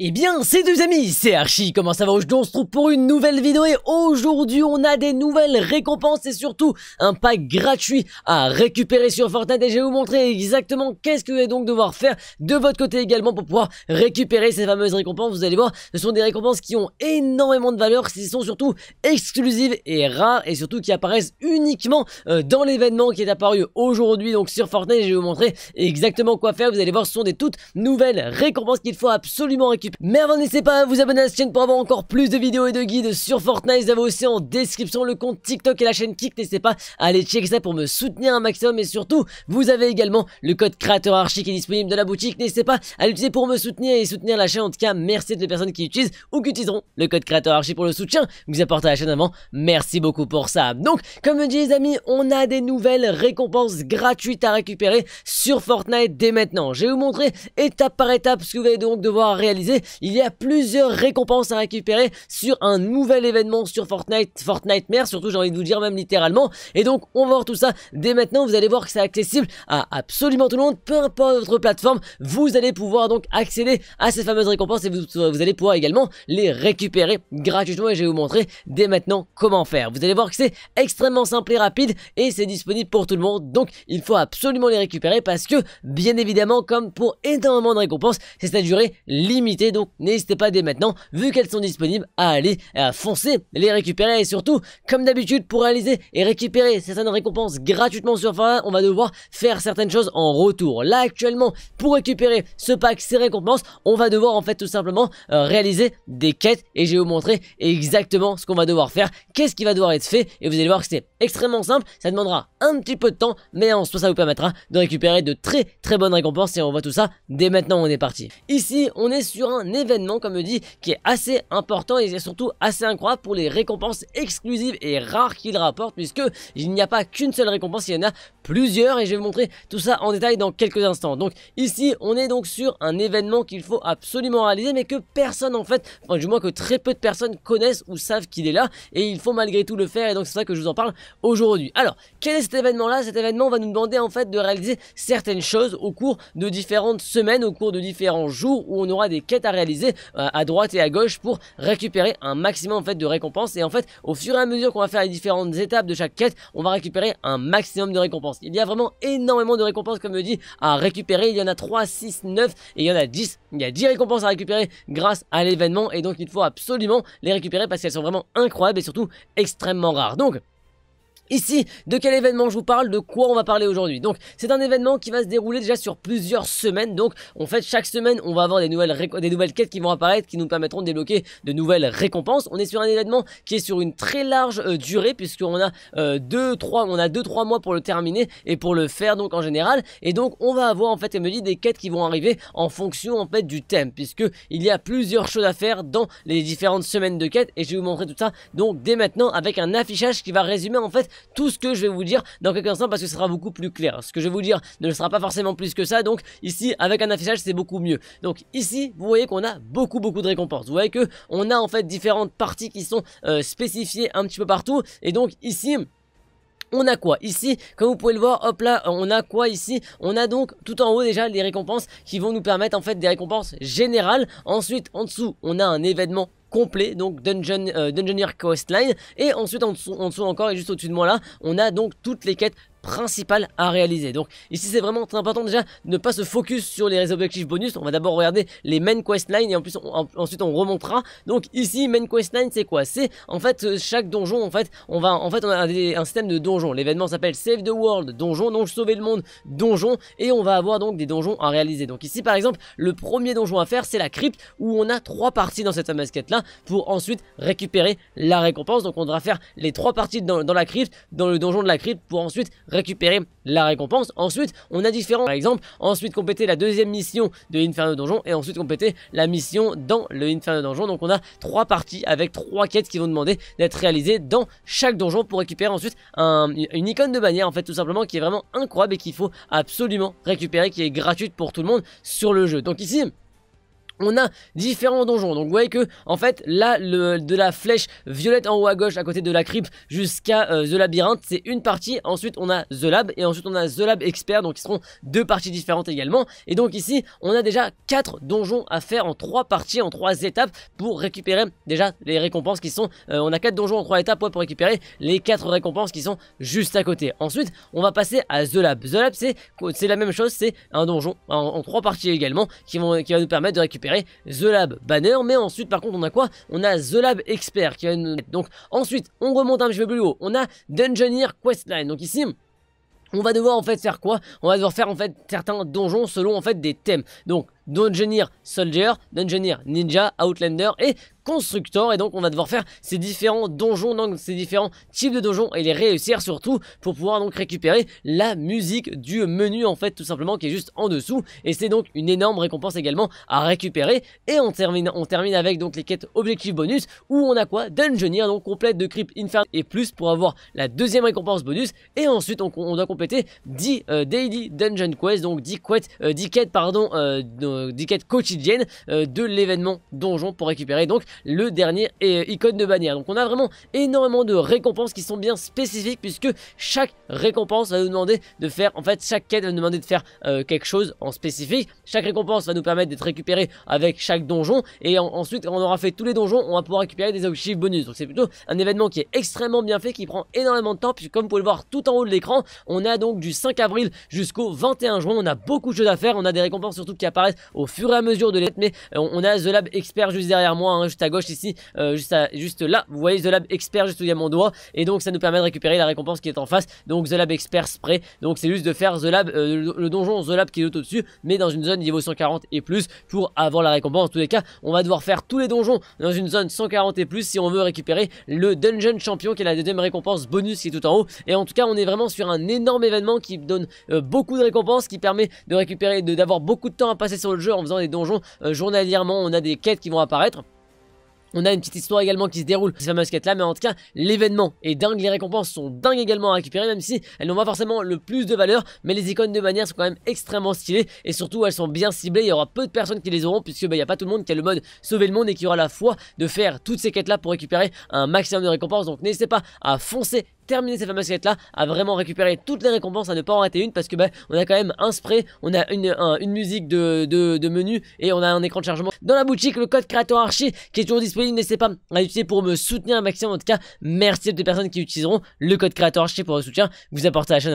Et eh bien, c'est deux amis, c'est Archie, comment ça va Aujourd'hui, on se trouve pour une nouvelle vidéo et aujourd'hui, on a des nouvelles récompenses et surtout un pack gratuit à récupérer sur Fortnite et je vais vous montrer exactement qu'est-ce que vous allez donc devoir faire de votre côté également pour pouvoir récupérer ces fameuses récompenses. Vous allez voir, ce sont des récompenses qui ont énormément de valeur, ce sont surtout exclusives et rares et surtout qui apparaissent uniquement euh, dans l'événement qui est apparu aujourd'hui donc sur Fortnite et je vais vous montrer exactement quoi faire. Vous allez voir, ce sont des toutes nouvelles récompenses qu'il faut absolument récupérer mais avant, n'hésitez pas à vous abonner à cette chaîne pour avoir encore plus de vidéos et de guides sur Fortnite. Vous avez aussi en description le compte TikTok et la chaîne Kik. N'hésitez pas à aller checker ça pour me soutenir un maximum. Et surtout, vous avez également le code créateur archi qui est disponible dans la boutique. N'hésitez pas à l'utiliser pour me soutenir et soutenir la chaîne. En tout cas, merci à toutes les personnes qui utilisent ou qui utiliseront le code créateur archi pour le soutien que vous apportez à la chaîne avant. Merci beaucoup pour ça. Donc, comme le dit les amis, on a des nouvelles récompenses gratuites à récupérer sur Fortnite dès maintenant. Je vais vous montrer étape par étape ce que vous allez donc devoir réaliser il y a plusieurs récompenses à récupérer sur un nouvel événement sur Fortnite, Fortnite Mare, surtout j'ai envie de vous dire même littéralement. Et donc on va voir tout ça dès maintenant, vous allez voir que c'est accessible à absolument tout le monde, peu importe votre plateforme, vous allez pouvoir donc accéder à ces fameuses récompenses et vous, allez pouvoir également les récupérer gratuitement et je vais vous montrer dès maintenant comment faire. Vous allez voir que c'est extrêmement simple et rapide et c'est disponible pour tout le monde, donc il faut absolument les récupérer parce que bien évidemment comme pour énormément de récompenses, c'est sa durée limitée donc n'hésitez pas dès maintenant, vu qu'elles sont disponibles, à aller, à foncer, les récupérer et surtout, comme d'habitude, pour réaliser et récupérer certaines récompenses gratuitement sur Fortnite, on va devoir faire certaines choses en retour. Là actuellement, pour récupérer ce pack, ces récompenses, on va devoir en fait tout simplement euh, réaliser des quêtes et je vais vous montrer exactement ce qu'on va devoir faire, qu'est-ce qui va devoir être fait et vous allez voir que c'est extrêmement simple, ça demandera un petit peu de temps, mais en soit ça vous permettra de récupérer de très très bonnes récompenses et on voit tout ça dès maintenant on est parti. Ici on est sur un un événement, comme je dis, qui est assez important et surtout assez incroyable pour les récompenses exclusives et rares qu'il rapporte, puisque il n'y a pas qu'une seule récompense, il y en a plusieurs et je vais vous montrer tout ça en détail dans quelques instants. Donc ici, on est donc sur un événement qu'il faut absolument réaliser, mais que personne en fait, enfin du moins que très peu de personnes connaissent ou savent qu'il est là, et il faut malgré tout le faire, et donc c'est ça que je vous en parle aujourd'hui. Alors, quel est cet événement-là Cet événement va nous demander en fait de réaliser certaines choses au cours de différentes semaines, au cours de différents jours, où on aura des quêtes à réaliser euh, à droite et à gauche pour récupérer un maximum en fait de récompenses. Et en fait, au fur et à mesure qu'on va faire les différentes étapes de chaque quête, on va récupérer un maximum de récompenses. Il y a vraiment énormément de récompenses, comme je dis, à récupérer. Il y en a 3, 6, 9 et il y en a 10. Il y a 10 récompenses à récupérer grâce à l'événement et donc il faut absolument les récupérer parce qu'elles sont vraiment incroyables et surtout extrêmement rares. Donc, Ici, de quel événement je vous parle, de quoi on va parler aujourd'hui. Donc, c'est un événement qui va se dérouler déjà sur plusieurs semaines. Donc, en fait, chaque semaine, on va avoir des nouvelles, des nouvelles quêtes qui vont apparaître, qui nous permettront de débloquer de nouvelles récompenses. On est sur un événement qui est sur une très large euh, durée, puisqu'on a 2-3 euh, on a mois pour le terminer et pour le faire, donc en général. Et donc, on va avoir, en fait, elle me dit, des quêtes qui vont arriver en fonction, en fait, du thème, puisque il y a plusieurs choses à faire dans les différentes semaines de quêtes. Et je vais vous montrer tout ça, donc, dès maintenant, avec un affichage qui va résumer, en fait, tout ce que je vais vous dire dans quelques instants parce que ce sera beaucoup plus clair. Ce que je vais vous dire ne sera pas forcément plus que ça, donc ici avec un affichage c'est beaucoup mieux. Donc ici vous voyez qu'on a beaucoup beaucoup de récompenses. Vous voyez que on a en fait différentes parties qui sont euh, spécifiées un petit peu partout et donc ici on a quoi ici comme vous pouvez le voir hop là on a quoi ici on a donc tout en haut déjà les récompenses qui vont nous permettre en fait des récompenses générales ensuite en dessous on a un événement complet, donc Dungeon, euh, Dungeoneer Coastline Et ensuite, en en dessous encore et juste au-dessus de moi là, on a donc toutes les quêtes principal à réaliser. Donc ici c'est vraiment très important déjà de ne pas se focus sur les objectifs bonus. On va d'abord regarder les main quest line et en plus ensuite on remontera. Donc ici main quest questline c'est quoi C'est en fait euh, chaque donjon en fait on va en fait on a un, système de donjons. L'événement s'appelle Save the World donjon donc sauver le monde donjon et on va avoir donc des donjons à réaliser. Donc ici par exemple le premier donjon à faire c'est la crypte où on a trois parties dans cette fameuse quête là pour ensuite récupérer la récompense. Donc on devra faire les trois parties dans, dans la crypte, dans le donjon de la crypte pour ensuite récupérer la récompense. Ensuite, on a différents, par exemple, ensuite compléter la deuxième mission de Inferno Donjon et ensuite compléter la mission dans le Inferno Donjon. Donc on a trois parties avec trois quêtes qui vont demander d'être réalisées dans chaque donjon pour récupérer ensuite une icône de bannière en fait tout simplement qui est vraiment incroyable et qu'il faut absolument récupérer, qui est gratuite pour tout le monde sur le jeu. Donc ici, on a différents donjons. Donc vous voyez que en fait là le, de la flèche violette en haut à gauche à côté de la crypte jusqu'à euh, The Labyrinthe. c'est une partie. Ensuite on a The Lab et ensuite on a The Lab Expert donc qui seront deux parties différentes également. Et donc ici on a déjà quatre donjons à faire en trois parties, en trois étapes pour récupérer déjà les récompenses qui sont... Euh, on a quatre donjons en trois étapes pour récupérer les quatre récompenses qui sont juste à côté. Ensuite on va passer à The Lab. The Lab c'est la même chose, c'est un donjon en, en, trois parties également qui, vont, qui va nous permettre de récupérer The Lab Banner. Mais ensuite, par contre, on a quoi On a The Lab Expert qui a une... Donc ensuite, on remonte un petit peu plus haut. On a Dungeonier Questline. Donc ici, on va devoir en fait faire quoi On va devoir faire en fait certains donjons selon en fait des thèmes. Donc Dungeoneer Soldier, Dungeoneer Ninja, Outlander et Constructor. Et donc on va devoir faire ces différents donjons, donc ces différents types de donjons et les réussir surtout pour pouvoir donc récupérer la musique du menu en fait tout simplement qui est juste en dessous. Et c'est donc une énorme récompense également à récupérer. Et on termine, on termine avec donc les quêtes objectifs bonus où on a quoi Dungeoneer donc complète de creep Inferno et plus pour avoir la deuxième récompense bonus. Et ensuite on, doit compléter 10 euh, Daily Dungeon Quest, donc 10 quêtes, 10 euh, quêtes pardon, euh, euh, des quêtes quotidiennes euh, de l'événement donjon pour récupérer donc le dernier euh, icône de bannière. Donc on a vraiment énormément de récompenses qui sont bien spécifiques puisque chaque récompense va nous demander de faire, en fait chaque quête va nous demander de faire quelque chose en spécifique. Chaque récompense va nous permettre d'être récupéré avec chaque donjon et ensuite on aura fait tous les donjons, on va pouvoir récupérer des objets bonus. Donc c'est plutôt un événement qui est extrêmement bien fait, qui prend énormément de temps puisque comme vous pouvez le voir tout en haut de l'écran, on a donc du 5 avril jusqu'au 21 juin, on a beaucoup de choses à faire, on a des récompenses surtout qui apparaissent au fur et à mesure de l'être. Mais e. euh, on a The Lab Expert juste derrière moi, hein, juste à gauche ici, euh, juste, juste là. Vous voyez The Lab Expert juste où il y mon doigt. Et donc ça nous permet de récupérer la récompense qui est en face. Donc The Lab Expert Spray. Donc c'est juste de faire The Lab, euh, le, donjon The Lab qui est au-dessus, mais dans une zone niveau 140 et plus pour avoir la récompense. En tous les cas, on va devoir faire tous les donjons dans une zone 140 et plus si on veut récupérer le Dungeon Champion qui est la deuxième récompense bonus qui est tout en haut. Et en tout cas, on est vraiment sur un énorme événement qui donne beaucoup de récompenses, qui permet de récupérer, d'avoir beaucoup de temps à passer sur le le jeu en faisant des donjons euh, journalièrement. On a des quêtes qui vont apparaître. On a une petite histoire également qui se déroule, ces fameuses quêtes là, mais en tout cas, l'événement est dingue, les récompenses sont dingues également à récupérer, même si elles n'ont pas forcément le plus de valeur, mais les icônes de manière sont quand même extrêmement stylées, et surtout elles sont bien ciblées, il y aura peu de personnes qui les auront, puisque bah, il n'y a pas tout le monde qui a le mode sauver le monde et qui aura la foi de faire toutes ces quêtes là pour récupérer un maximum de récompenses, donc n'hésitez pas à foncer terminer cette fameuses quête là, à vraiment récupérer toutes les récompenses, à ne pas en rater une parce que bah, on a quand même un spray, on a une, musique de, menu et on a un écran de chargement. Dans la boutique, le code créateur archi qui est toujours disponible, n'hésitez pas à l'utiliser pour me soutenir un maximum. En tout cas, merci à toutes les personnes qui utiliseront le code créateur archi pour le soutien vous apportez à la chaîne.